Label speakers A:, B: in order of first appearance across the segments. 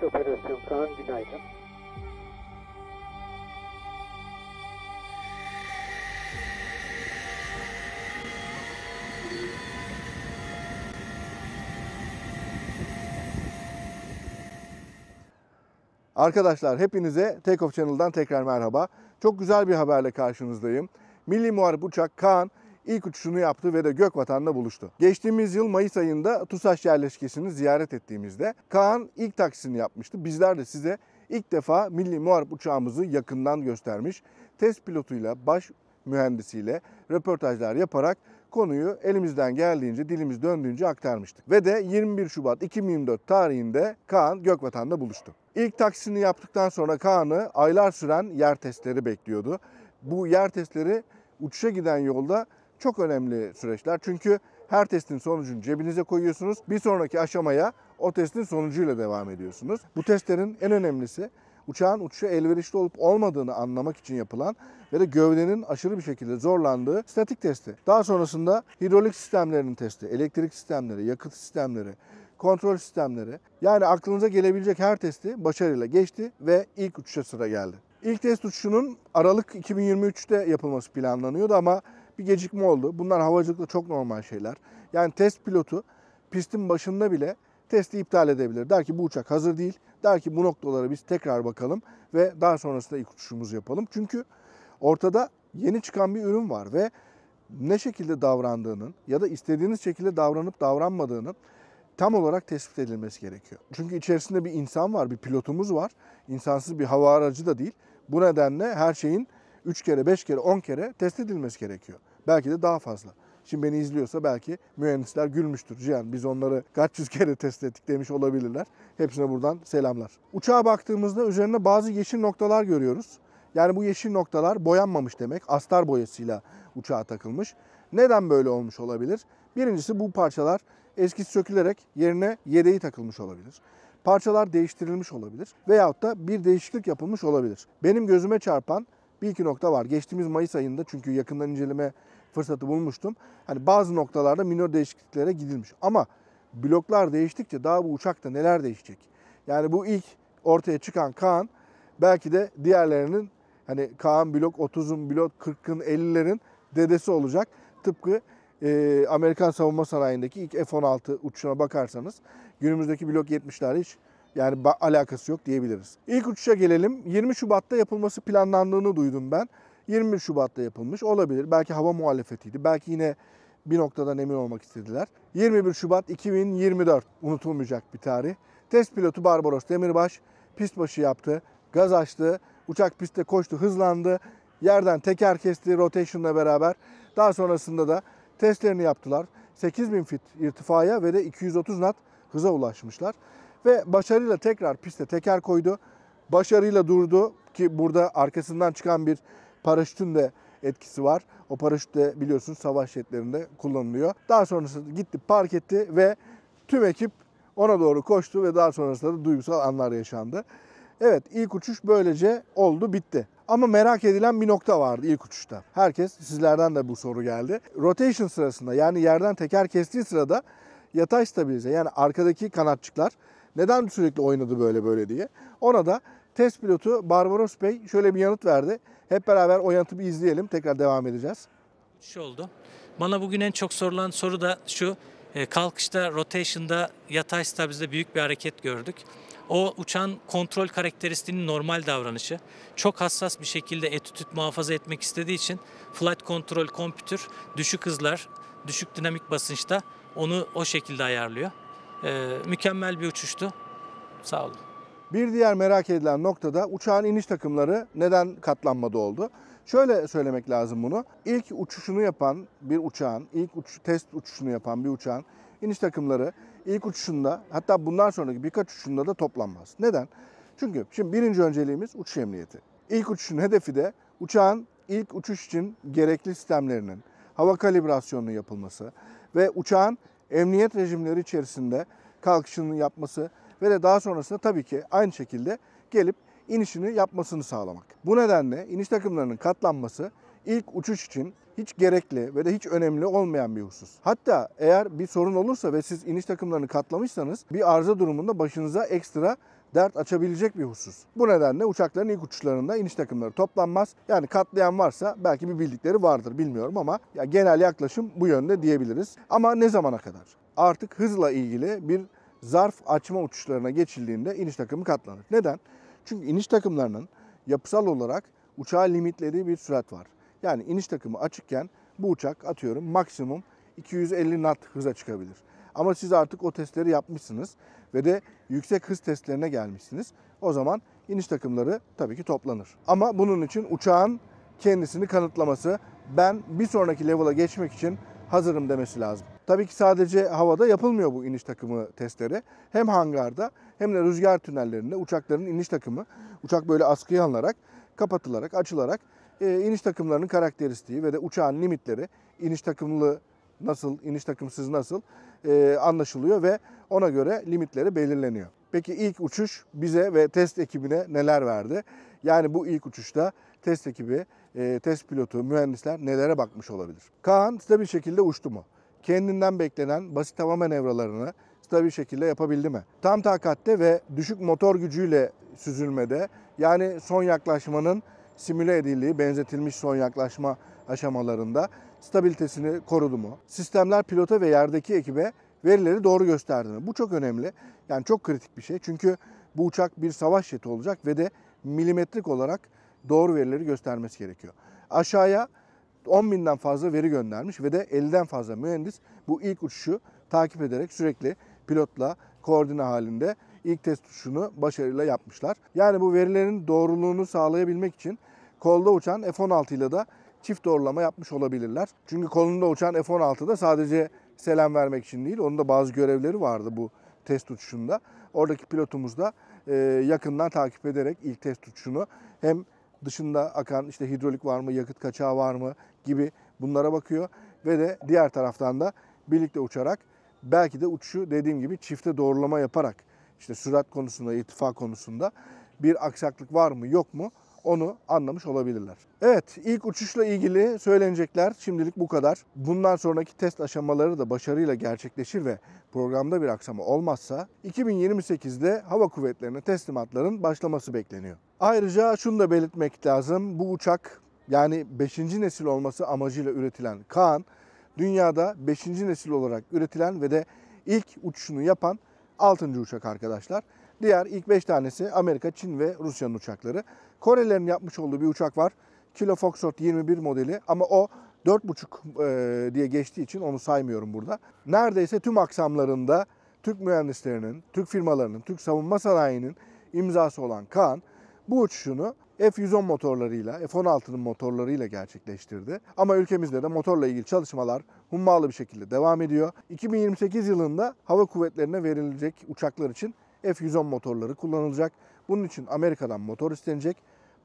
A: Geçiş Operasyon Kaan Günaydın. Arkadaşlar hepinize Takeoff Channel'dan tekrar merhaba. Çok güzel bir haberle karşınızdayım. Milli Muharip Uçak Kaan ilk uçuşunu yaptı ve de Gökvatan'da buluştu. Geçtiğimiz yıl Mayıs ayında TUSAŞ yerleşkesini ziyaret ettiğimizde Kaan ilk taksisini yapmıştı. Bizler de size ilk defa Milli Muharip uçağımızı yakından göstermiş. Test pilotuyla, baş mühendisiyle röportajlar yaparak konuyu elimizden geldiğince, dilimiz döndüğünce aktarmıştık. Ve de 21 Şubat 2024 tarihinde Kaan Gökvatan'da buluştu. İlk taksini yaptıktan sonra Kaan'ı aylar süren yer testleri bekliyordu. Bu yer testleri uçuşa giden yolda çok önemli süreçler. Çünkü her testin sonucunu cebinize koyuyorsunuz. Bir sonraki aşamaya o testin sonucuyla devam ediyorsunuz. Bu testlerin en önemlisi uçağın uçuşa elverişli olup olmadığını anlamak için yapılan ve de gövdenin aşırı bir şekilde zorlandığı statik testi. Daha sonrasında hidrolik sistemlerinin testi, elektrik sistemleri, yakıt sistemleri, kontrol sistemleri yani aklınıza gelebilecek her testi başarıyla geçti ve ilk uçuşa sıra geldi. İlk test uçuşunun Aralık 2023'te yapılması planlanıyordu ama bir gecikme oldu. Bunlar havacılıkta çok normal şeyler. Yani test pilotu pistin başında bile testi iptal edebilir. Der ki bu uçak hazır değil. Der ki bu noktalara biz tekrar bakalım ve daha sonrasında ilk uçuşumuzu yapalım. Çünkü ortada yeni çıkan bir ürün var ve ne şekilde davrandığının ya da istediğiniz şekilde davranıp davranmadığının tam olarak tespit edilmesi gerekiyor. Çünkü içerisinde bir insan var, bir pilotumuz var. İnsansız bir hava aracı da değil. Bu nedenle her şeyin 3 kere, 5 kere, 10 kere test edilmesi gerekiyor. Belki de daha fazla. Şimdi beni izliyorsa belki mühendisler gülmüştür. Cihan biz onları kaç yüz kere test ettik demiş olabilirler. Hepsine buradan selamlar. Uçağa baktığımızda üzerinde bazı yeşil noktalar görüyoruz. Yani bu yeşil noktalar boyanmamış demek. Astar boyasıyla uçağa takılmış. Neden böyle olmuş olabilir? Birincisi bu parçalar eskisi sökülerek yerine yedeği takılmış olabilir. Parçalar değiştirilmiş olabilir veyahut da bir değişiklik yapılmış olabilir. Benim gözüme çarpan bir iki nokta var. Geçtiğimiz Mayıs ayında çünkü yakından inceleme fırsatı bulmuştum. Hani bazı noktalarda minor değişikliklere gidilmiş. Ama bloklar değiştikçe daha bu uçakta neler değişecek? Yani bu ilk ortaya çıkan Kaan belki de diğerlerinin hani Kaan blok 30'un blok 40'ın 50'lerin dedesi olacak. Tıpkı e, Amerikan savunma sanayindeki ilk F-16 uçuşuna bakarsanız günümüzdeki blok 70'ler hiç yani alakası yok diyebiliriz. İlk uçuşa gelelim. 20 Şubat'ta yapılması planlandığını duydum ben. 21 Şubat'ta yapılmış olabilir. Belki hava muhalefetiydi. Belki yine bir noktadan emin olmak istediler. 21 Şubat 2024 unutulmayacak bir tarih. Test pilotu Barbaros Demirbaş pist başı yaptı, gaz açtı, uçak pistte koştu, hızlandı. Yerden teker kesti rotation'la beraber. Daha sonrasında da testlerini yaptılar. 8000 fit irtifaya ve de 230 knot hıza ulaşmışlar. Ve başarıyla tekrar piste teker koydu. Başarıyla durdu ki burada arkasından çıkan bir Paraşütün de etkisi var. O paraşüt de biliyorsunuz savaş jetlerinde kullanılıyor. Daha sonrasında gitti park etti ve tüm ekip ona doğru koştu ve daha sonrasında da duygusal anlar yaşandı. Evet ilk uçuş böylece oldu bitti. Ama merak edilen bir nokta vardı ilk uçuşta. Herkes sizlerden de bu soru geldi. Rotation sırasında yani yerden teker kestiği sırada yatay stabilize yani arkadaki kanatçıklar neden sürekli oynadı böyle böyle diye. Ona da test pilotu Barbaros Bey şöyle bir yanıt verdi. Hep beraber o yanıtı izleyelim. Tekrar devam edeceğiz. Şu oldu. Bana bugün en çok sorulan soru da şu. E, kalkışta, rotation'da, yatay stabilizde büyük bir hareket gördük. O uçan kontrol karakteristiğinin normal davranışı. Çok hassas bir şekilde etütüt muhafaza etmek istediği için flight control computer düşük hızlar, düşük dinamik basınçta onu o şekilde ayarlıyor. Ee, mükemmel bir uçuştu. Sağ olun. Bir diğer merak edilen noktada uçağın iniş takımları neden katlanmadı oldu? Şöyle söylemek lazım bunu. İlk uçuşunu yapan bir uçağın, ilk uç, test uçuşunu yapan bir uçağın iniş takımları ilk uçuşunda hatta bundan sonraki birkaç uçuşunda da toplanmaz. Neden? Çünkü şimdi birinci önceliğimiz uçuş emniyeti. İlk uçuşun hedefi de uçağın ilk uçuş için gerekli sistemlerinin, hava kalibrasyonunun yapılması ve uçağın emniyet rejimleri içerisinde kalkışının yapması ve de daha sonrasında tabii ki aynı şekilde gelip inişini yapmasını sağlamak. Bu nedenle iniş takımlarının katlanması ilk uçuş için hiç gerekli ve de hiç önemli olmayan bir husus. Hatta eğer bir sorun olursa ve siz iniş takımlarını katlamışsanız bir arıza durumunda başınıza ekstra dert açabilecek bir husus. Bu nedenle uçakların ilk uçuşlarında iniş takımları toplanmaz. Yani katlayan varsa belki bir bildikleri vardır bilmiyorum ama ya genel yaklaşım bu yönde diyebiliriz. Ama ne zamana kadar? Artık hızla ilgili bir zarf açma uçuşlarına geçildiğinde iniş takımı katlanır. Neden? Çünkü iniş takımlarının yapısal olarak uçağa limitlediği bir sürat var. Yani iniş takımı açıkken bu uçak atıyorum maksimum 250 knot hıza çıkabilir. Ama siz artık o testleri yapmışsınız ve de yüksek hız testlerine gelmişsiniz. O zaman iniş takımları tabii ki toplanır. Ama bunun için uçağın kendisini kanıtlaması, ben bir sonraki level'a geçmek için hazırım demesi lazım. Tabii ki sadece havada yapılmıyor bu iniş takımı testleri. Hem hangarda hem de rüzgar tünellerinde uçakların iniş takımı, uçak böyle askıya alınarak, kapatılarak, açılarak e, iniş takımlarının karakteristiği ve de uçağın limitleri, iniş takımlı nasıl, iniş takımsız nasıl e, anlaşılıyor ve ona göre limitleri belirleniyor. Peki ilk uçuş bize ve test ekibine neler verdi? Yani bu ilk uçuşta test ekibi, e, test pilotu, mühendisler nelere bakmış olabilir? Kaan bir şekilde uçtu mu? kendinden beklenen basit tamamen evralarını stabil şekilde yapabildi mi? Tam takatte ve düşük motor gücüyle süzülmede yani son yaklaşmanın simüle edildiği benzetilmiş son yaklaşma aşamalarında stabilitesini korudu mu? Sistemler pilota ve yerdeki ekibe verileri doğru gösterdi mi? Bu çok önemli. Yani çok kritik bir şey. Çünkü bu uçak bir savaş jeti olacak ve de milimetrik olarak doğru verileri göstermesi gerekiyor. Aşağıya 10 binden fazla veri göndermiş ve de 50'den fazla mühendis bu ilk uçuşu takip ederek sürekli pilotla koordine halinde ilk test uçuşunu başarıyla yapmışlar. Yani bu verilerin doğruluğunu sağlayabilmek için kolda uçan F-16 ile de çift doğrulama yapmış olabilirler. Çünkü kolunda uçan F-16'da 16 sadece selam vermek için değil, onun da bazı görevleri vardı bu test uçuşunda. Oradaki pilotumuz da yakından takip ederek ilk test uçuşunu hem dışında akan işte hidrolik var mı, yakıt kaçağı var mı gibi bunlara bakıyor. Ve de diğer taraftan da birlikte uçarak belki de uçuşu dediğim gibi çifte doğrulama yaparak işte sürat konusunda, irtifa konusunda bir aksaklık var mı yok mu onu anlamış olabilirler. Evet ilk uçuşla ilgili söylenecekler şimdilik bu kadar. Bundan sonraki test aşamaları da başarıyla gerçekleşir ve programda bir aksama olmazsa 2028'de hava kuvvetlerine teslimatların başlaması bekleniyor. Ayrıca şunu da belirtmek lazım. Bu uçak yani 5. nesil olması amacıyla üretilen Kaan dünyada 5. nesil olarak üretilen ve de ilk uçuşunu yapan 6. uçak arkadaşlar. Diğer ilk 5 tanesi Amerika, Çin ve Rusya'nın uçakları. Korelilerin yapmış olduğu bir uçak var. Kilo Foxtrot 21 modeli ama o 4.5 e, diye geçtiği için onu saymıyorum burada. Neredeyse tüm aksamlarında Türk mühendislerinin, Türk firmalarının, Türk savunma sanayinin imzası olan Kaan bu uçuşunu F-110 motorlarıyla, F-16'nın motorlarıyla gerçekleştirdi. Ama ülkemizde de motorla ilgili çalışmalar hummalı bir şekilde devam ediyor. 2028 yılında hava kuvvetlerine verilecek uçaklar için F-110 motorları kullanılacak. Bunun için Amerika'dan motor istenecek.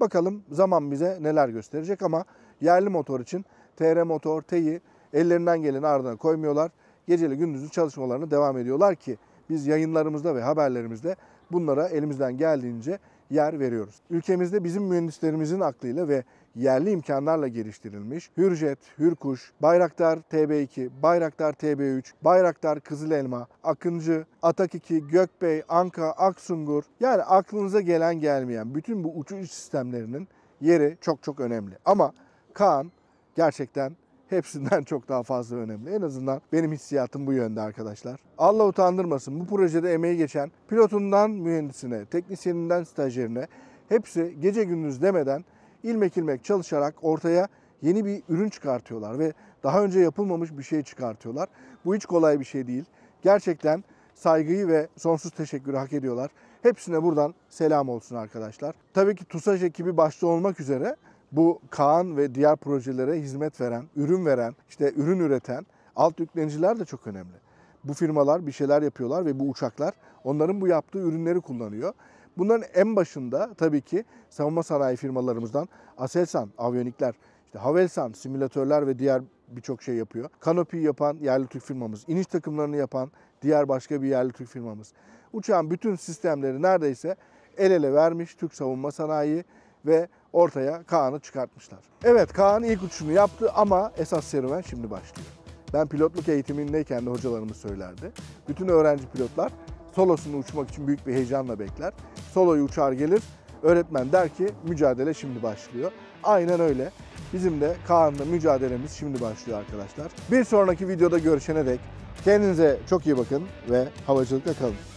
A: Bakalım zaman bize neler gösterecek ama yerli motor için TR motor, TEİ ellerinden geleni ardına koymuyorlar. Geceli gündüzlü çalışmalarına devam ediyorlar ki biz yayınlarımızda ve haberlerimizde bunlara elimizden geldiğince yer veriyoruz. Ülkemizde bizim mühendislerimizin aklıyla ve yerli imkanlarla geliştirilmiş Hürjet, Hürkuş, Bayraktar TB2, Bayraktar TB3, Bayraktar Kızıl Elma, Akıncı, Atak 2, Gökbey, Anka, Aksungur yani aklınıza gelen gelmeyen bütün bu uçuş sistemlerinin yeri çok çok önemli. Ama Kaan gerçekten hepsinden çok daha fazla önemli. En azından benim hissiyatım bu yönde arkadaşlar. Allah utandırmasın bu projede emeği geçen pilotundan mühendisine, teknisyeninden stajyerine hepsi gece gündüz demeden ilmek ilmek çalışarak ortaya yeni bir ürün çıkartıyorlar ve daha önce yapılmamış bir şey çıkartıyorlar. Bu hiç kolay bir şey değil. Gerçekten saygıyı ve sonsuz teşekkürü hak ediyorlar. Hepsine buradan selam olsun arkadaşlar. Tabii ki TUSAŞ ekibi başta olmak üzere bu Kaan ve diğer projelere hizmet veren, ürün veren, işte ürün üreten alt yükleniciler de çok önemli. Bu firmalar bir şeyler yapıyorlar ve bu uçaklar onların bu yaptığı ürünleri kullanıyor. Bunların en başında tabii ki savunma sanayi firmalarımızdan Aselsan, aviyonikler, işte Havelsan, simülatörler ve diğer birçok şey yapıyor. Kanopi yapan yerli Türk firmamız, iniş takımlarını yapan diğer başka bir yerli Türk firmamız. Uçağın bütün sistemleri neredeyse el ele vermiş Türk savunma sanayi ve ortaya Kaan'ı çıkartmışlar. Evet Kaan ilk uçuşunu yaptı ama esas serüven şimdi başlıyor. Ben pilotluk eğitimindeyken de hocalarımız söylerdi. Bütün öğrenci pilotlar solosunu uçmak için büyük bir heyecanla bekler. Soloyu uçar gelir, öğretmen der ki mücadele şimdi başlıyor. Aynen öyle. Bizim de Kaan'la mücadelemiz şimdi başlıyor arkadaşlar. Bir sonraki videoda görüşene dek kendinize çok iyi bakın ve havacılıkla kalın.